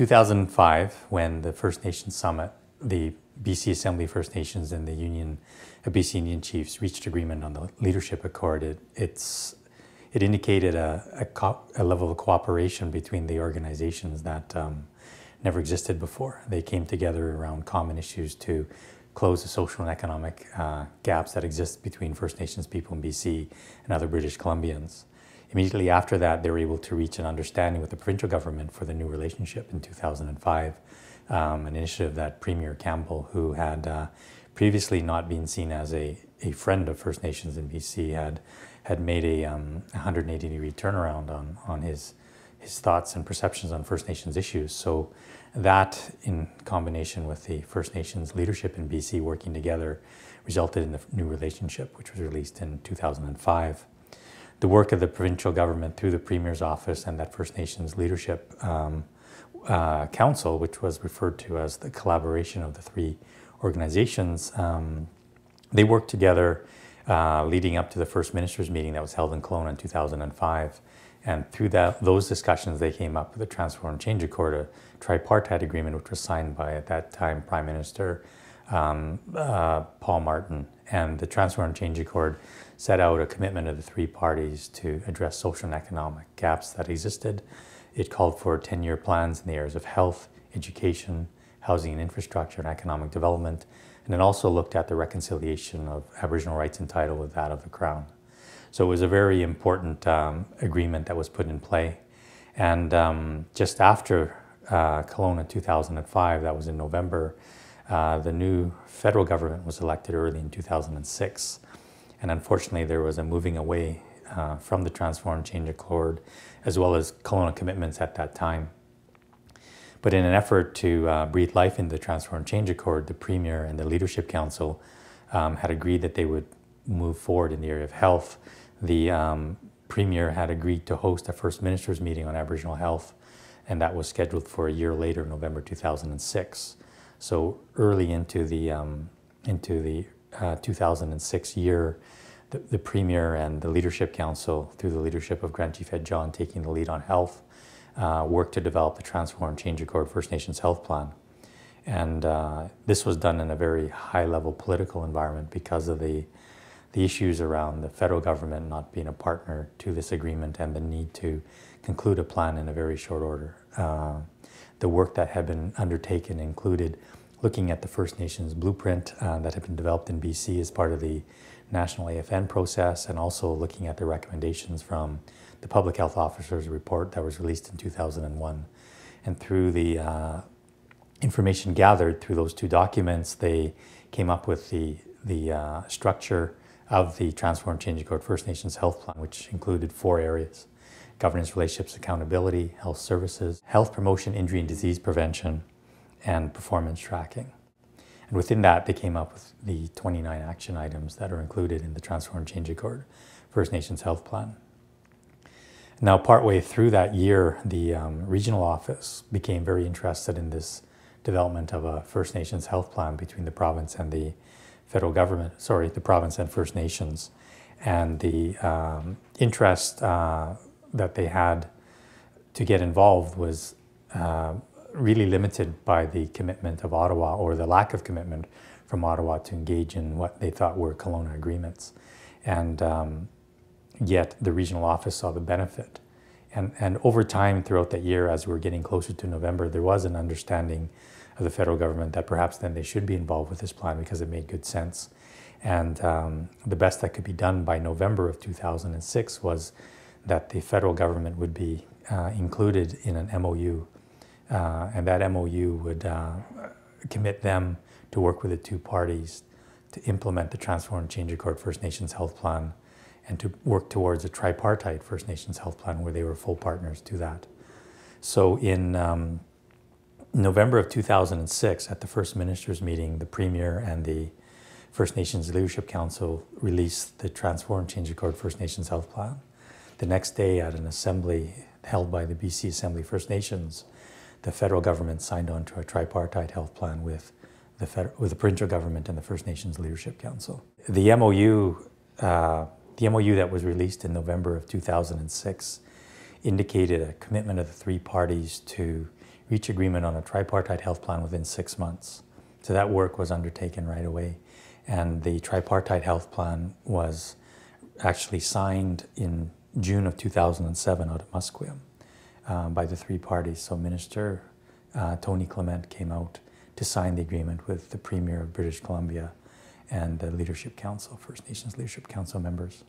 2005, when the First Nations Summit, the BC Assembly First Nations and the Union of uh, BC Indian Chiefs reached agreement on the Leadership Accord, it, it's, it indicated a, a, a level of cooperation between the organizations that um, never existed before. They came together around common issues to close the social and economic uh, gaps that exist between First Nations people in BC and other British Columbians. Immediately after that, they were able to reach an understanding with the provincial government for the new relationship in 2005, um, an initiative that Premier Campbell, who had uh, previously not been seen as a, a friend of First Nations in BC, had had made a um, 180 degree turnaround on, on his, his thoughts and perceptions on First Nations issues. So, that in combination with the First Nations leadership in BC working together resulted in the new relationship, which was released in 2005 the work of the provincial government through the Premier's office and that First Nations Leadership um, uh, Council, which was referred to as the collaboration of the three organizations, um, they worked together uh, leading up to the First Ministers meeting that was held in Kelowna in 2005. And through that, those discussions, they came up with the Transform Change Accord, a tripartite agreement, which was signed by, at that time, Prime Minister um, uh, Paul Martin and the Transform Change Accord set out a commitment of the three parties to address social and economic gaps that existed. It called for 10 year plans in the areas of health, education, housing and infrastructure, and economic development. And it also looked at the reconciliation of Aboriginal rights and title with that of the Crown. So it was a very important um, agreement that was put in play. And um, just after uh, Kelowna 2005, that was in November, uh, the new federal government was elected early in 2006. And unfortunately, there was a moving away uh, from the transform change accord, as well as colonial commitments at that time. But in an effort to uh, breathe life into the Transform Change Accord, the Premier and the Leadership Council um, had agreed that they would move forward in the area of health. The um, Premier had agreed to host a First Minister's meeting on Aboriginal health, and that was scheduled for a year later, November 2006. So early into the um, into the uh, 2006 year, the, the, premier and the leadership council, through the leadership of Grand Chief Ed John, taking the lead on health, uh, worked to develop the Transform Change Accord First Nations Health Plan, and uh, this was done in a very high-level political environment because of the the issues around the federal government not being a partner to this agreement and the need to conclude a plan in a very short order. Uh, the work that had been undertaken included looking at the First Nations blueprint uh, that had been developed in BC as part of the national AFN process and also looking at the recommendations from the Public Health Officer's report that was released in 2001. And through the uh, information gathered through those two documents, they came up with the, the uh, structure of the Transform Change Code First Nations Health Plan, which included four areas governance, relationships, accountability, health services, health promotion, injury and disease prevention, and performance tracking. And within that, they came up with the 29 action items that are included in the Transform Change Accord First Nations Health Plan. Now, partway through that year, the um, regional office became very interested in this development of a First Nations health plan between the province and the federal government, sorry, the province and First Nations. And the um, interest uh, that they had to get involved was uh, really limited by the commitment of Ottawa or the lack of commitment from Ottawa to engage in what they thought were Kelowna agreements. And um, yet the regional office saw the benefit. And, and over time, throughout that year, as we were getting closer to November, there was an understanding of the federal government that perhaps then they should be involved with this plan because it made good sense. And um, the best that could be done by November of 2006 was that the federal government would be uh, included in an MOU, uh, and that MOU would uh, commit them to work with the two parties to implement the Transform and Change Accord First Nations Health Plan and to work towards a tripartite First Nations Health Plan where they were full partners to that. So in um, November of 2006, at the first ministers meeting, the premier and the First Nations Leadership Council released the Transform Change Accord First Nations Health Plan. The next day, at an assembly held by the BC Assembly First Nations, the federal government signed on to a tripartite health plan with the, federal, with the provincial government and the First Nations Leadership Council. The MOU, uh, the MOU that was released in November of 2006 indicated a commitment of the three parties to reach agreement on a tripartite health plan within six months. So that work was undertaken right away. And the tripartite health plan was actually signed in June of 2007 out at Musqueam um, by the three parties. So Minister uh, Tony Clement came out to sign the agreement with the Premier of British Columbia and the Leadership Council, First Nations Leadership Council members.